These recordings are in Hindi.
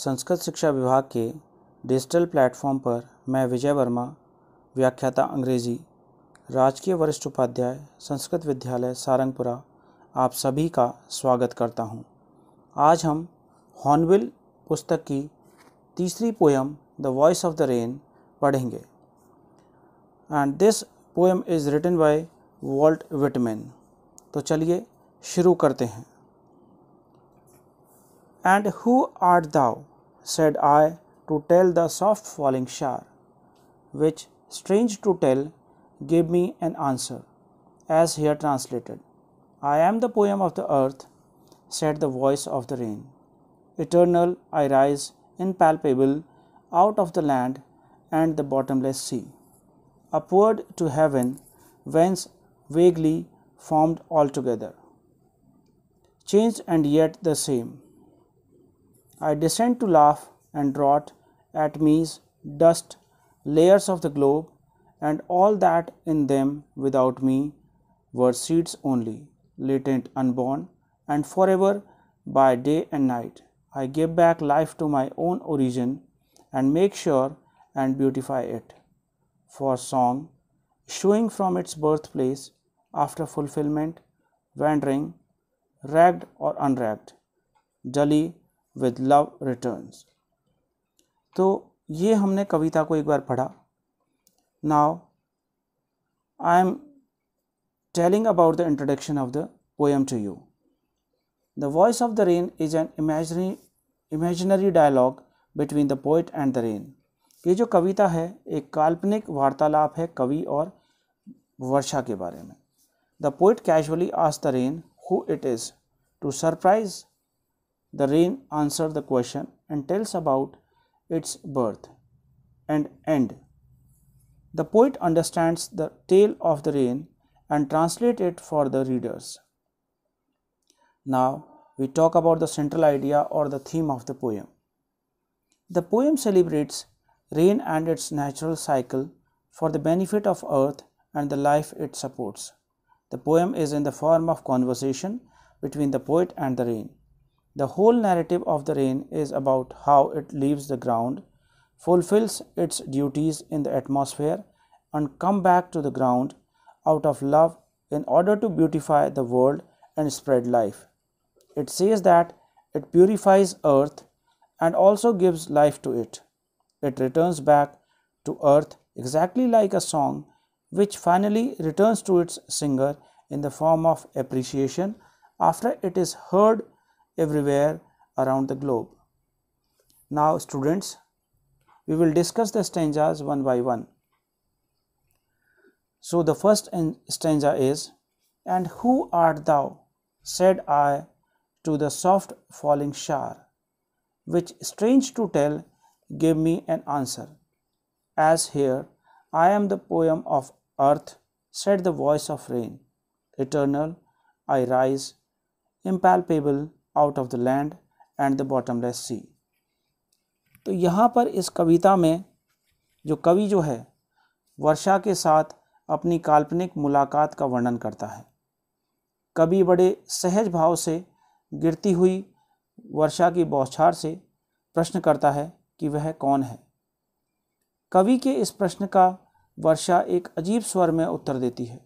संस्कृत शिक्षा विभाग के डिजिटल प्लेटफॉर्म पर मैं विजय वर्मा व्याख्याता अंग्रेज़ी राजकीय वरिष्ठ उपाध्याय संस्कृत विद्यालय सारंगपुरा आप सभी का स्वागत करता हूं। आज हम हॉर्नविल पुस्तक की तीसरी poem the voice of the rain पढ़ेंगे and this poem is written by Walt Whitman तो चलिए शुरू करते हैं and who art thou said I, to tell the soft falling shower, which, strange to tell, gave me an answer, as here translated. I am the poem of the earth, said the voice of the rain. Eternal, I rise, impalpable, out of the land and the bottomless sea, upward to heaven, whence vaguely formed altogether. Changed and yet the same I descend to laugh and rot at me's dust, layers of the globe, and all that in them without me were seeds only, latent, unborn, and forever by day and night. I give back life to my own origin and make sure and beautify it. For song, showing from its birthplace after fulfillment, wandering, ragged or unragged, dully with love returns तो ये हमने कविता को एक बार पढ़ा now I am telling about the introduction of the poem to you the voice of the rain is an imaginary imaginary dialogue between the poet and the rain ये जो कविता है एक काल्पनिक वार्तालाप है कवि और वर्षा के बारे में द पोइट कैजुअली आस the rain who it is to surprise The rain answers the question and tells about its birth and end. The poet understands the tale of the rain and translates it for the readers. Now we talk about the central idea or the theme of the poem. The poem celebrates rain and its natural cycle for the benefit of earth and the life it supports. The poem is in the form of conversation between the poet and the rain. The whole narrative of the rain is about how it leaves the ground, fulfills its duties in the atmosphere, and come back to the ground out of love in order to beautify the world and spread life. It says that it purifies earth and also gives life to it. It returns back to earth exactly like a song, which finally returns to its singer in the form of appreciation after it is heard everywhere around the globe. Now students, we will discuss the stanzas one by one. So the first stanza is, And who art thou? said I to the soft falling shower, which strange to tell gave me an answer. As here, I am the poem of earth, said the voice of rain. Eternal, I rise, impalpable, out of the land and the bottomless sea तो यहाँ पर इस कविता में जो कवि जो है वर्षा के साथ अपनी काल्पनिक मुलाकात का वर्णन करता है कवि बड़े सहज भाव से गिरती हुई वर्षा की बौछार से प्रश्न करता है कि वह कौन है कवि के इस प्रश्न का वर्षा एक अजीब स्वर में उत्तर देती है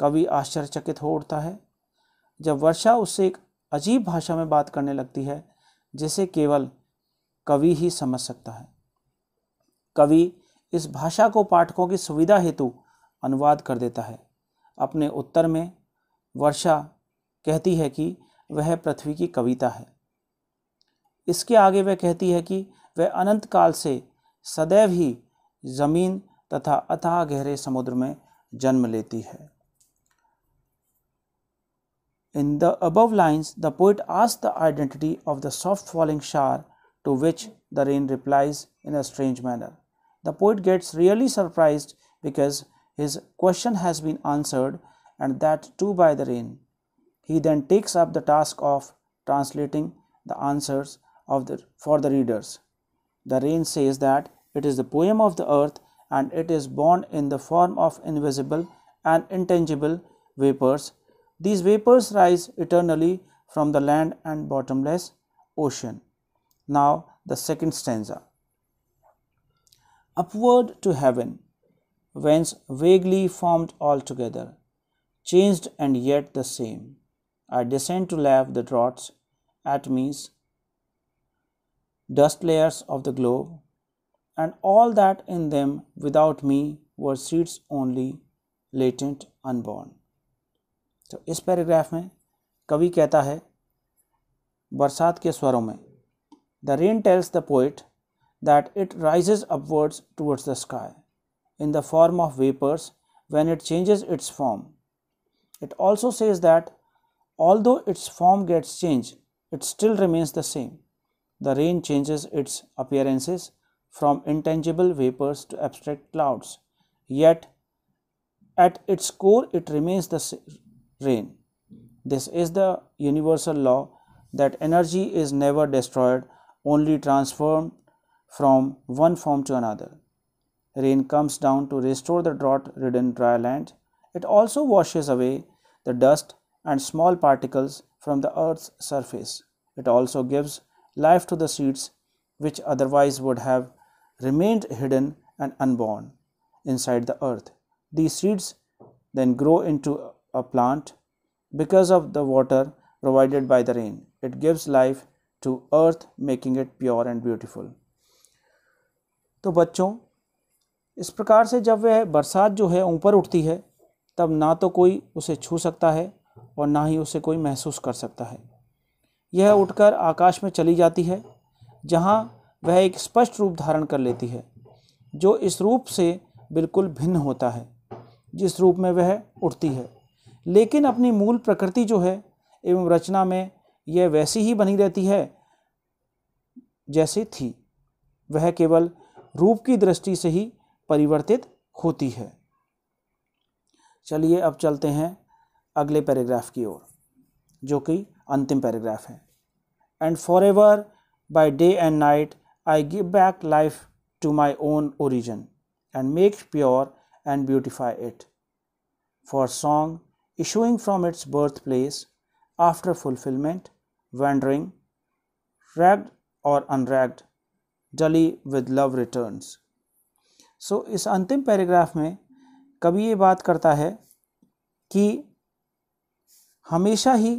कवि आश्चर्यचकित हो उठता है जब वर्षा उससे एक अजीब भाषा में बात करने लगती है जिसे केवल कवि ही समझ सकता है कवि इस भाषा को पाठकों की सुविधा हेतु अनुवाद कर देता है अपने उत्तर में वर्षा कहती है कि वह पृथ्वी की कविता है इसके आगे वह कहती है कि वह अनंत काल से सदैव ही ज़मीन तथा अथाह गहरे समुद्र में जन्म लेती है In the above lines, the poet asks the identity of the soft falling shower, to which the rain replies in a strange manner. The poet gets really surprised because his question has been answered, and that too by the rain. He then takes up the task of translating the answers of the, for the readers. The rain says that it is the poem of the earth and it is born in the form of invisible and intangible vapors these vapors rise eternally from the land and bottomless ocean. Now, the second stanza Upward to heaven, whence vaguely formed altogether, changed and yet the same, I descend to lave the draughts, atoms, dust layers of the globe, and all that in them without me were seeds only, latent, unborn. तो इस पैराग्राफ में कवि कहता है बरसात के स्वरों में the rain tells the poet that it rises upwards towards the sky in the form of vapours when it changes its form it also says that although its form gets change it still remains the same the rain changes its appearances from intangible vapours to abstract clouds yet at its core it remains the rain. This is the universal law that energy is never destroyed, only transformed from one form to another. Rain comes down to restore the drought ridden dry land. It also washes away the dust and small particles from the earth's surface. It also gives life to the seeds which otherwise would have remained hidden and unborn inside the earth. These seeds then grow into a plant because of the water provided by the rain. It gives life to earth, making it pure and beautiful. तो बच्चों इस प्रकार से जब वह बरसात जो है ऊपर उठती है तब ना तो कोई उसे छू सकता है और ना ही उसे कोई महसूस कर सकता है यह उठकर आकाश में चली जाती है जहाँ वह एक स्पष्ट रूप धारण कर लेती है जो इस रूप से बिल्कुल भिन्न होता है जिस रूप में वह उठती है लेकिन अपनी मूल प्रकृति जो है एवं रचना में यह वैसी ही बनी रहती है जैसे थी वह केवल रूप की दृष्टि से ही परिवर्तित होती है चलिए अब चलते हैं अगले पैराग्राफ की ओर जो कि अंतिम पैराग्राफ है and forever by day and night I give back life to my own origin and make pure and beautify it for song issuing from its birthplace after fulfillment, wandering, ragged or unragged, dully with love returns so इस अंतिम पैराग्राफ में कभी ये बात करता है कि हमेशा ही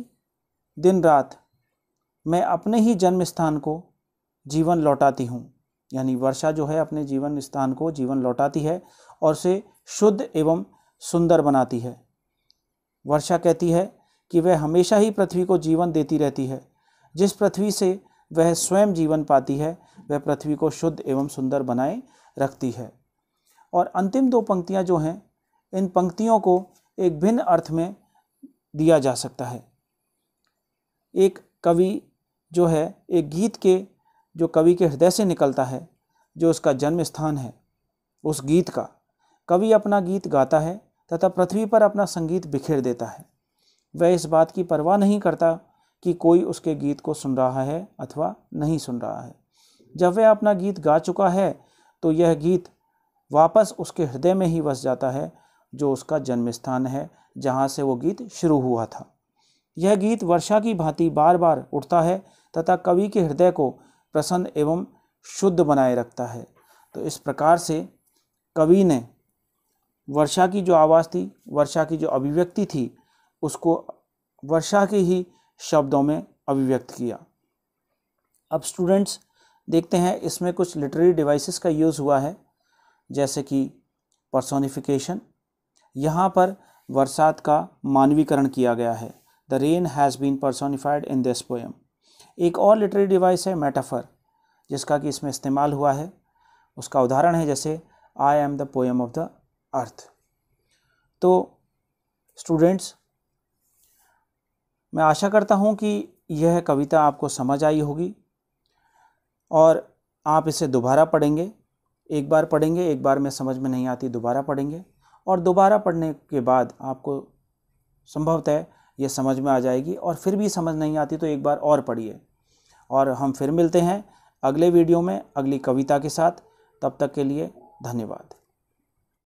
दिन रात मैं अपने ही जन्म स्थान को जीवन लौटाती हूँ यानी वर्षा जो है अपने जीवन स्थान को जीवन लौटाती है और उसे शुद्ध एवं सुंदर बनाती है वर्षा कहती है कि वह हमेशा ही पृथ्वी को जीवन देती रहती है जिस पृथ्वी से वह स्वयं जीवन पाती है वह पृथ्वी को शुद्ध एवं सुंदर बनाए रखती है और अंतिम दो पंक्तियाँ जो हैं इन पंक्तियों को एक भिन्न अर्थ में दिया जा सकता है एक कवि जो है एक गीत के जो कवि के हृदय से निकलता है जो उसका जन्म स्थान है उस गीत का कवि अपना गीत गाता है तथा पृथ्वी पर अपना संगीत बिखेर देता है वह इस बात की परवाह नहीं करता कि कोई उसके गीत को सुन रहा है अथवा नहीं सुन रहा है जब वह अपना गीत गा चुका है तो यह गीत वापस उसके हृदय में ही बस जाता है जो उसका जन्म स्थान है जहाँ से वो गीत शुरू हुआ था यह गीत वर्षा की भांति बार बार उठता है तथा कवि के हृदय को प्रसन्न एवं शुद्ध बनाए रखता है तो इस प्रकार से कवि ने वर्षा की जो आवाज़ थी वर्षा की जो अभिव्यक्ति थी उसको वर्षा के ही शब्दों में अभिव्यक्त किया अब स्टूडेंट्स देखते हैं इसमें कुछ लिटरेरी डिवाइसेस का यूज़ हुआ है जैसे कि पर्सोनिफिकेशन यहाँ पर बरसात का मानवीकरण किया गया है the rain has been personified in this poem एक और लिटरेरी डिवाइस है मेटाफर जिसका कि इसमें इस्तेमाल हुआ है उसका उदाहरण है जैसे I am the poem of the earth तो स्टूडेंट्स मैं आशा करता हूँ कि यह कविता आपको समझ आई होगी और आप इसे दोबारा पढ़ेंगे एक बार पढ़ेंगे एक बार में समझ में नहीं आती दोबारा पढ़ेंगे और दोबारा पढ़ने के बाद आपको संभवतः यह समझ में आ जाएगी और फिर भी समझ नहीं आती तो एक बार और पढ़िए और हम फिर मिलते हैं अगले वीडियो में अगली कविता के साथ तब तक के लिए धन्यवाद